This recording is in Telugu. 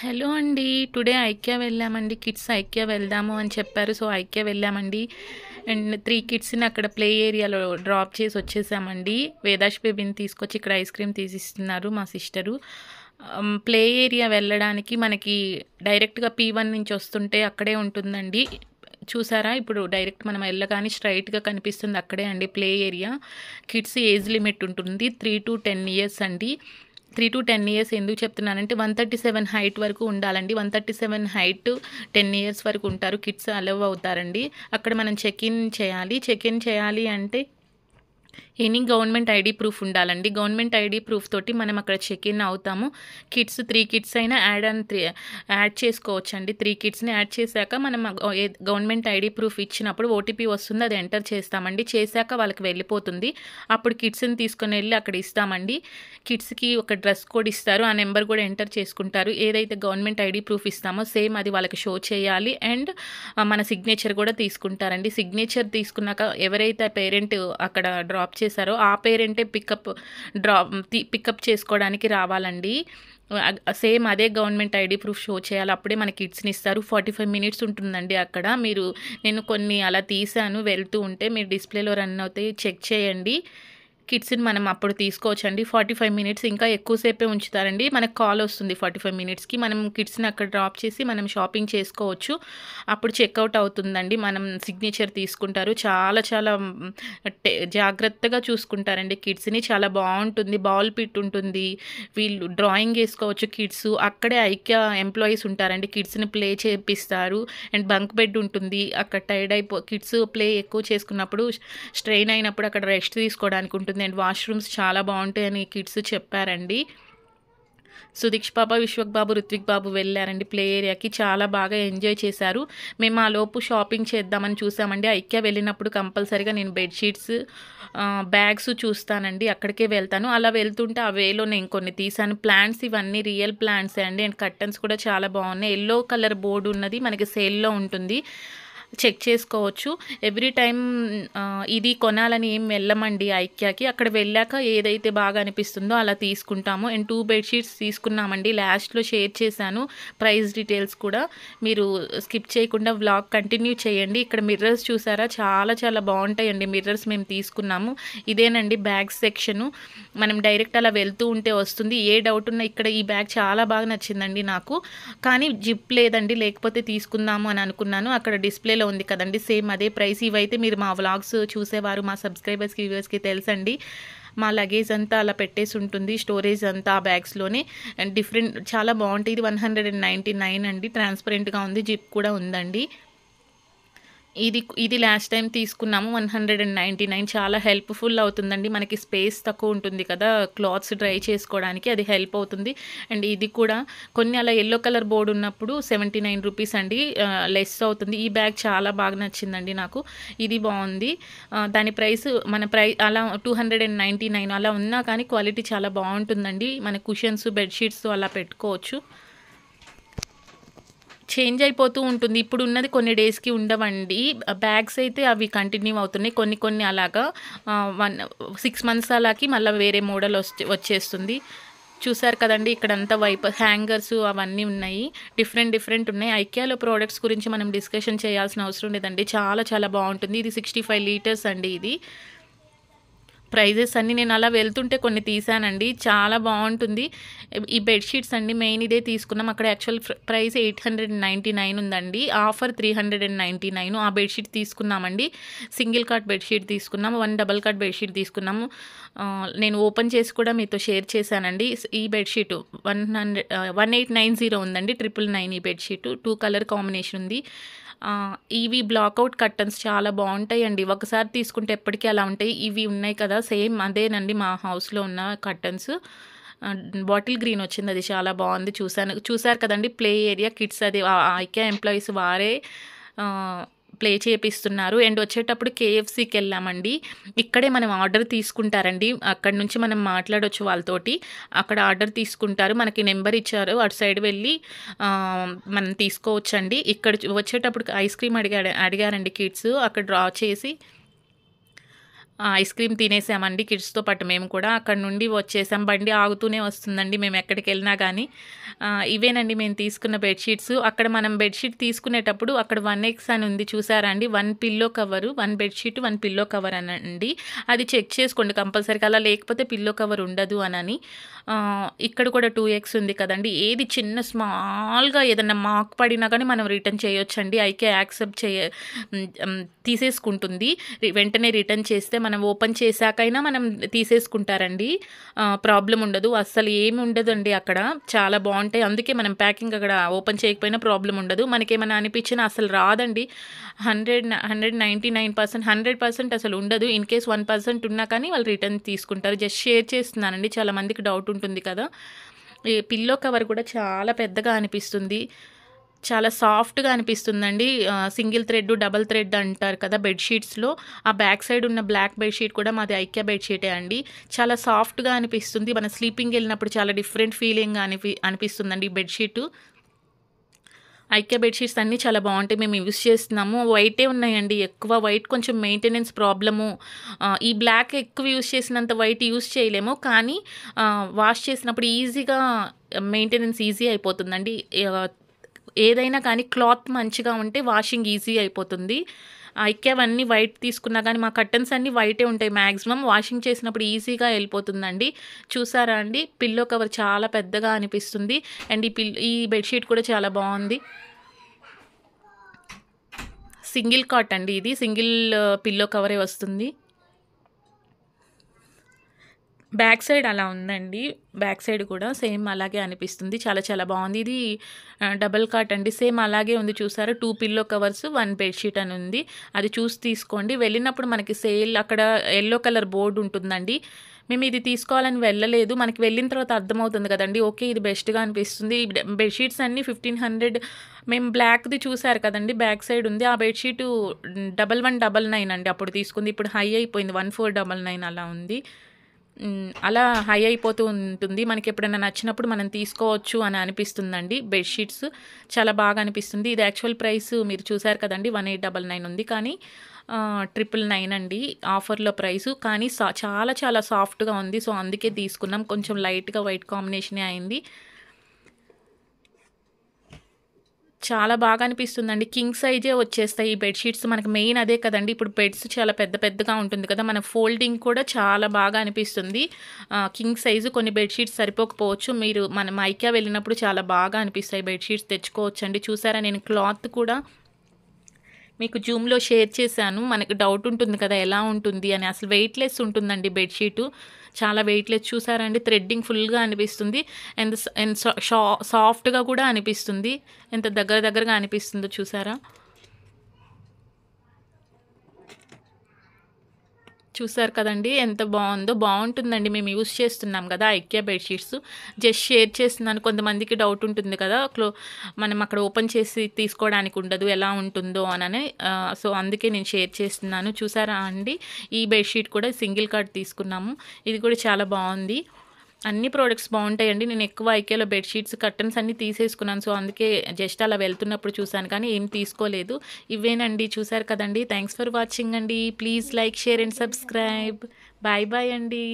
హలో అండి టుడే ఐక్య వెళ్ళామండి కిడ్స్ ఐక్య వెళ్దాము అని చెప్పారు సో ఐక్య వెళ్ళామండి అండ్ త్రీ కిడ్స్ని అక్కడ ప్లే ఏరియాలో డ్రాప్ చేసి వచ్చేసామండి వేదాష్ బేబీని తీసుకొచ్చి ఇక్కడ ఐస్ క్రీమ్ తీసిస్తున్నారు మా సిస్టరు ప్లే ఏరియా వెళ్ళడానికి మనకి డైరెక్ట్గా పీ వన్ నుంచి వస్తుంటే అక్కడే ఉంటుందండి చూసారా ఇప్పుడు డైరెక్ట్ మనం వెళ్ళగానే స్ట్రైట్గా కనిపిస్తుంది అక్కడే అండి play area kids age limit ఉంటుంది త్రీ టు టెన్ ఇయర్స్ అండి త్రీ టు టెన్ ఇయర్స్ ఎందుకు చెప్తున్నానంటే వన్ థర్టీ సెవెన్ హైట్ వరకు ఉండాలండి one thirty seven height ten years వరకు ఉంటారు కిడ్స్ అలవ్ అవుతారండి అక్కడ మనం చెక్ ఇన్ చేయాలి చెక్ ఇన్ చేయాలి అంటే ఎనీ గవర్నమెంట్ ఐడి ప్రూఫ్ ఉండాలండి గవర్నమెంట్ ఐడి ప్రూఫ్ తోటి మనం అక్కడ చెక్ ఇన్ అవుతాము కిడ్స్ త్రీ కిడ్స్ అయినా యాడ్ అని త్రీ యాడ్ చేసుకోవచ్చండి త్రీ కిడ్స్ని యాడ్ చేశాక మనం గవర్నమెంట్ ఐడి ప్రూఫ్ ఇచ్చినప్పుడు ఓటీపీ వస్తుంది అది ఎంటర్ చేస్తామండి చేశాక వాళ్ళకి వెళ్ళిపోతుంది అప్పుడు కిడ్స్ని తీసుకొని వెళ్ళి అక్కడ ఇస్తామండి కిడ్స్కి ఒక డ్రెస్ కోడ్ ఇస్తారు ఆ నెంబర్ కూడా ఎంటర్ చేసుకుంటారు ఏదైతే గవర్నమెంట్ ఐడి ప్రూఫ్ ఇస్తామో సేమ్ అది వాళ్ళకి షో చేయాలి అండ్ మన సిగ్నేచర్ కూడా తీసుకుంటారండి సిగ్నేచర్ తీసుకున్నాక ఎవరైతే పేరెంట్ అక్కడ డ్రాప్ చేసి చేశారో ఆ పేరెంటే పికప్ డ్రా పికప్ చేసుకోవడానికి రావాలండి సేమ్ అదే గవర్నమెంట్ ఐడి ప్రూఫ్ షో చేయాలి అప్పుడే మన కిడ్స్ని ఇస్తారు ఫార్టీ ఫైవ్ మినిట్స్ ఉంటుందండి అక్కడ మీరు నేను కొన్ని అలా తీసాను వెళ్తూ ఉంటే మీరు డిస్ప్లేలో రన్ అవుతాయి చెక్ చేయండి కిడ్స్ని మనం అప్పుడు తీసుకోవచ్చండి ఫార్టీ ఫైవ్ మినిట్స్ ఇంకా ఎక్కువసేపే ఉంచుతారండి మనకు కాల్ వస్తుంది ఫార్టీ ఫైవ్ మినిట్స్కి మనం కిడ్స్ని అక్కడ డ్రాప్ చేసి మనం షాపింగ్ చేసుకోవచ్చు అప్పుడు చెక్అవుట్ అవుతుందండి మనం సిగ్నేచర్ తీసుకుంటారు చాలా చాలా జాగ్రత్తగా చూసుకుంటారండి కిడ్స్ని చాలా బాగుంటుంది బాల్ పిట్ ఉంటుంది వీళ్ళు డ్రాయింగ్ వేసుకోవచ్చు కిడ్స్ అక్కడే ఐక్య ఎంప్లాయీస్ ఉంటారండి కిడ్స్ని ప్లే చేపిస్తారు అండ్ బంక్ బెడ్ ఉంటుంది అక్కడ టైర్డ్ అయిపో కిడ్స్ ప్లే ఎక్కువ చేసుకున్నప్పుడు స్ట్రెయిన్ అయినప్పుడు అక్కడ రెస్ట్ తీసుకోవడానికి ఉంటుంది అండ్ వాష్రూమ్స్ చాలా బాగుంటాయని కిడ్స్ చెప్పారండి సుదీక్ష బాబా విశ్వక్ బాబు రుత్విక్ బాబు వెళ్ళారండి ప్లే ఏరియాకి చాలా బాగా ఎంజాయ్ చేశారు మేము ఆ లోపు షాపింగ్ చేద్దామని చూసామండి ఐక్య వెళ్ళినప్పుడు కంపల్సరీగా నేను బెడ్షీట్స్ బ్యాగ్స్ చూస్తానండి అక్కడికే వెళ్తాను అలా వెళ్తుంటే ఆ వేలో నేను కొన్ని తీశాను ప్లాంట్స్ ఇవన్నీ రియల్ ప్లాంట్సే అండి అండ్ కర్టన్స్ కూడా చాలా బాగున్నాయి ఎల్లో కలర్ బోర్డు ఉన్నది మనకి సేల్లో ఉంటుంది చెక్ చేసుకోవచ్చు ఎవ్రీ టైం ఇది కొనాలని ఏం వెళ్ళమండి ఐక్యాకి అక్కడ వెళ్ళాక ఏదైతే బాగా అనిపిస్తుందో అలా తీసుకుంటాము అండ్ టూ బెడ్షీట్స్ తీసుకున్నామండి లాస్ట్లో షేర్ చేశాను ప్రైస్ డీటెయిల్స్ కూడా మీరు స్కిప్ చేయకుండా వ్లాగ్ కంటిన్యూ చేయండి ఇక్కడ మిర్రర్స్ చూసారా చాలా చాలా బాగుంటాయండి మిర్రర్స్ మేము తీసుకున్నాము ఇదేనండి బ్యాగ్ సెక్షను మనం డైరెక్ట్ అలా వెళ్తూ ఉంటే వస్తుంది ఏ డౌట్ ఉన్నా ఇక్కడ ఈ బ్యాగ్ చాలా బాగా నచ్చిందండి నాకు కానీ జిప్ లేదండి లేకపోతే తీసుకుందాము అని అనుకున్నాను అక్కడ డిస్ప్లే డిస్ప్లేలో ఉంది కదండి సేమ్ అదే ప్రైస్ ఇవైతే మీరు మా వ్లాగ్స్ చూసేవారు మా సబ్స్క్రైబర్స్కి వ్యూవర్స్కి తెలుసండి మా లగేజ్ అంతా అలా పెట్టేసి ఉంటుంది స్టోరేజ్ అంతా ఆ బ్యాగ్స్లోనే అండ్ డిఫరెంట్ చాలా బాగుంటుంది ఇది one hundred and ninety nine అండి ట్రాన్స్పరెంట్గా ఉంది జిప్ కూడా ఉందండి ఇది ఇది లాస్ట్ టైం తీసుకున్నాము one hundred and ninety nine చాలా హెల్ప్ఫుల్ అవుతుందండి మనకి స్పేస్ తక్కువ ఉంటుంది కదా క్లాత్స్ డ్రై చేసుకోవడానికి అది హెల్ప్ అవుతుంది అండ్ ఇది కూడా కొన్ని అలా ఎల్లో కలర్ బోర్డు ఉన్నప్పుడు సెవెంటీ నైన్ రూపీస్ అండి లెస్ అవుతుంది ఈ బ్యాగ్ చాలా బాగా నచ్చిందండి నాకు ఇది బాగుంది దాని ప్రైస్ మన ప్రై అలా two hundred and ninety nine అలా ఉన్నా కానీ క్వాలిటీ చాలా బాగుంటుందండి మన కుషన్స్ బెడ్షీట్స్ అలా పెట్టుకోవచ్చు చేంజ్ అయిపోతూ ఉంటుంది ఇప్పుడు ఉన్నది కొన్ని డేస్కి ఉండవండి బ్యాగ్స్ అయితే అవి కంటిన్యూ అవుతున్నాయి కొన్ని కొన్ని అలాగా వన్ సిక్స్ మంత్స్ అలాకి మళ్ళీ వేరే మోడల్ వచ్చేస్తుంది చూసారు కదండి ఇక్కడంతా వైప హ్యాంగర్స్ అవన్నీ ఉన్నాయి డిఫరెంట్ డిఫరెంట్ ఉన్నాయి ఐక్యాలో ప్రోడక్ట్స్ గురించి మనం డిస్కషన్ చేయాల్సిన అవసరం లేదండి చాలా చాలా బాగుంటుంది ఇది సిక్స్టీ ఫైవ్ లీటర్స్ అండి ఇది ప్రైజెస్ అన్నీ నేను అలా వెళ్తుంటే కొన్ని తీసానండి చాలా బాగుంటుంది ఈ బెడ్షీట్స్ అండి మెయిన్ ఇదే తీసుకున్నాం అక్కడ actual price eight hundred ninety nine ఉందండి offer three hundred and ninety nine ఆ బెడ్షీట్ తీసుకున్నామండి సింగిల్ కార్ట్ బెడ్షీట్ తీసుకున్నాము వన్ డబల్ కార్ట్ బెడ్షీట్ తీసుకున్నాము నేను ఓపెన్ చేసి కూడా మీతో షేర్ చేశానండి ఈ bedsheet one hundred one eight nine zero ఉందండి ట్రిపుల్ నైన్ ఈ బెడ్షీట్ టూ కలర్ కాంబినేషన్ ఉంది ఇవి బ్లాక్అవుట్ కర్టన్స్ చాలా బాగుంటాయండి ఒకసారి తీసుకుంటే ఎప్పటికీ అలా ఉంటాయి ఇవి ఉన్నాయి కదా సేమ్ అదేనండి మా హౌస్లో ఉన్న కర్టన్స్ బాటిల్ గ్రీన్ వచ్చింది అది చాలా బాగుంది చూశాను చూశారు కదండి ప్లే ఏరియా కిడ్స్ అది ఐకే ఎంప్లాయీస్ వారే ప్లే చేపిస్తున్నారు అండ్ వచ్చేటప్పుడు కేఎఫ్సీకి వెళ్ళామండి ఇక్కడే మనం ఆర్డర్ తీసుకుంటారండి అక్కడ నుంచి మనం మాట్లాడవచ్చు వాళ్ళతోటి అక్కడ ఆర్డర్ తీసుకుంటారు మనకి నెంబర్ ఇచ్చారు అటు సైడ్ వెళ్ళి మనం తీసుకోవచ్చండి ఇక్కడ వచ్చేటప్పుడు ఐస్ క్రీమ్ అడిగా అడిగారండి కిడ్స్ అక్కడ డ్రా చేసి ఐస్ క్రీమ్ తినేసామండి కిడ్స్తో పాటు మేము కూడా అక్కడ నుండి వచ్చేసాం బండి ఆగుతూనే వస్తుందండి మేము ఎక్కడికి వెళ్ళినా కానీ ఇవేనండి మేము తీసుకున్న బెడ్షీట్స్ అక్కడ మనం బెడ్షీట్ తీసుకునేటప్పుడు అక్కడ వన్ ఎక్స్ అని ఉంది చూసారా అండి one pillow cover one bedsheet one pillow cover అనండి అది చెక్ చేసుకోండి కంపల్సరీగా అలా లేకపోతే పిల్లో కవర్ ఉండదు అనని ఇక్కడ కూడా టూ ఎక్స్ ఉంది కదండి ఏది చిన్న స్మాల్గా ఏదన్నా మాక్ పడినా కానీ మనం రిటర్న్ చేయొచ్చండి ఐకే యాక్సెప్ట్ చేయ తీసేసుకుంటుంది వెంటనే రిటర్న్ చేస్తే మనం ఓపెన్ చేశాకైనా మనం తీసేసుకుంటారండి ప్రాబ్లం ఉండదు అస్సలు ఏమి ఉండదండి అక్కడ చాలా బాగుంటాయి అందుకే మనం ప్యాకింగ్ అక్కడ ఓపెన్ చేయకపోయినా ప్రాబ్లం ఉండదు మనకేమైనా అనిపించినా అసలు రాదండి hundred hundred ninety nine percent hundred percent అసలు ఉండదు ఇన్ కేస్ వన్ పర్సెంట్ ఉన్నా కానీ వాళ్ళు రిటర్న్ తీసుకుంటారు జస్ట్ షేర్ చేస్తున్నానండి చాలామందికి డౌట్ ఉంటుంది కదా ఈ పిల్లో కవర్ కూడా చాలా పెద్దగా అనిపిస్తుంది చాలా సాఫ్ట్గా అనిపిస్తుందండి సింగిల్ థ్రెడ్ డబల్ థ్రెడ్ అంటారు కదా బెడ్షీట్స్లో ఆ బ్యాక్ సైడ్ ఉన్న బ్లాక్ బెడ్షీట్ కూడా మాది ఐక్య బెడ్షీటే అండి చాలా సాఫ్ట్గా అనిపిస్తుంది మన స్లీపింగ్ వెళ్ళినప్పుడు చాలా డిఫరెంట్ ఫీలింగ్ అనిపి అనిపిస్తుందండి బెడ్షీట్ ఐక్య బెడ్షీట్స్ అన్నీ చాలా బాగుంటాయి మేము యూస్ చేస్తున్నాము వైటే ఉన్నాయండి ఎక్కువ వైట్ కొంచెం మెయింటెనెన్స్ ప్రాబ్లము ఈ బ్లాక్ ఎక్కువ యూస్ చేసినంత వైట్ యూస్ చేయలేము కానీ వాష్ చేసినప్పుడు ఈజీగా మెయింటెనెన్స్ ఈజీ అయిపోతుందండి ఏదైనా కానీ క్లాత్ మంచిగా ఉంటే వాషింగ్ ఈజీ అయిపోతుంది అవన్నీ వైట్ తీసుకున్నా కానీ మా కర్టన్స్ అన్నీ వైటే ఉంటాయి మ్యాక్సిమం వాషింగ్ చేసినప్పుడు ఈజీగా వెళ్ళిపోతుందండి చూసారా అండి పిల్లో కవర్ చాలా పెద్దగా అనిపిస్తుంది అండ్ ఈ పిల్ ఈ బెడ్షీట్ కూడా చాలా బాగుంది సింగిల్ కాట్ అండి ఇది సింగిల్ పిల్లో కవరే వస్తుంది బ్యాక్ సైడ్ అలా ఉందండి బ్యాక్ సైడ్ కూడా సేమ్ అలాగే అనిపిస్తుంది చాలా చాలా బాగుంది ఇది డబల్ కాట్ అండి సేమ్ అలాగే ఉంది చూసారు two pillow covers one bedsheet అని ఉంది అది చూసి తీసుకోండి వెళ్ళినప్పుడు మనకి సేల్ అక్కడ ఎల్లో కలర్ బోర్డు ఉంటుందండి మేము ఇది తీసుకోవాలని వెళ్ళలేదు మనకి వెళ్ళిన తర్వాత అర్థమవుతుంది కదండి ఓకే ఇది బెస్ట్గా అనిపిస్తుంది బెడ్షీట్స్ అన్నీ ఫిఫ్టీన్ హండ్రెడ్ మేము బ్లాక్ది చూసారు కదండి బ్యాక్ సైడ్ ఉంది ఆ bedsheet double one double nine అండి అప్పుడు తీసుకుంది ఇప్పుడు హై అయిపోయింది వన్ ఫోర్ డబల్ నైన్ అలా ఉంది అలా హై అయిపోతూ ఉంటుంది మనకి ఎప్పుడైనా నచ్చినప్పుడు మనం తీసుకోవచ్చు అని అనిపిస్తుందండి బెడ్షీట్స్ చాలా బాగా అనిపిస్తుంది ఇది యాక్చువల్ ప్రైస్ మీరు చూసారు కదండి వన్ ఎయిట్ డబల్ నైన్ ఉంది కానీ ట్రిపుల్ నైన్ అండి ఆఫర్లో ప్రైసు కానీ సా చాలా చాలా సాఫ్ట్గా ఉంది సో అందుకే తీసుకున్నాం కొంచెం లైట్గా వైట్ కాంబినేషనే అయింది చాలా బాగా అనిపిస్తుందండి కింగ్ సైజే వచ్చేస్తాయి ఈ బెడ్షీట్స్ మనకు మెయిన్ అదే కదండి ఇప్పుడు బెడ్స్ చాలా పెద్ద పెద్దగా ఉంటుంది కదా మన ఫోల్డింగ్ కూడా చాలా బాగా అనిపిస్తుంది కింగ్ సైజు కొన్ని బెడ్షీట్స్ సరిపోకపోవచ్చు మీరు మన మైకా వెళ్ళినప్పుడు చాలా బాగా అనిపిస్తాయి బెడ్షీట్స్ తెచ్చుకోవచ్చండి చూసారా నేను క్లాత్ కూడా మీకు జూమ్లో షేర్ చేశాను మనకు డౌట్ ఉంటుంది కదా ఎలా ఉంటుంది అని అసలు వెయిట్లెస్ ఉంటుందండి బెడ్షీటు చాలా వెయిట్లెస్ చూసారండి థ్రెడ్డింగ్ ఫుల్గా అనిపిస్తుంది ఎంత సా సాఫ్ట్గా కూడా అనిపిస్తుంది ఎంత దగ్గర దగ్గరగా అనిపిస్తుందో చూసారా చూసారు కదండి ఎంత బాగుందో బాగుంటుందండి మేము యూస్ చేస్తున్నాం కదా ఐక్యా బెడ్షీట్స్ జస్ట్ షేర్ చేస్తున్నాను కొంతమందికి డౌట్ ఉంటుంది కదా క్లో మనం అక్కడ ఓపెన్ చేసి తీసుకోవడానికి ఉండదు ఎలా ఉంటుందో అని సో అందుకే నేను షేర్ చేస్తున్నాను చూసారా అండి ఈ బెడ్షీట్ కూడా సింగిల్ కార్డ్ తీసుకున్నాము ఇది కూడా చాలా బాగుంది అన్ని ప్రోడక్ట్స్ బాగుంటాయండి నేను ఎక్కువ ఐకేలో బెడ్షీట్స్ కర్టన్స్ అన్నీ తీసేసుకున్నాను సో అందుకే జస్ట్ అలా వెళ్తున్నప్పుడు చూశాను కానీ ఏం తీసుకోలేదు ఇవేనండి చూశారు కదండి థ్యాంక్స్ ఫర్ వాచింగ్ అండి please like share and subscribe bye bye అండి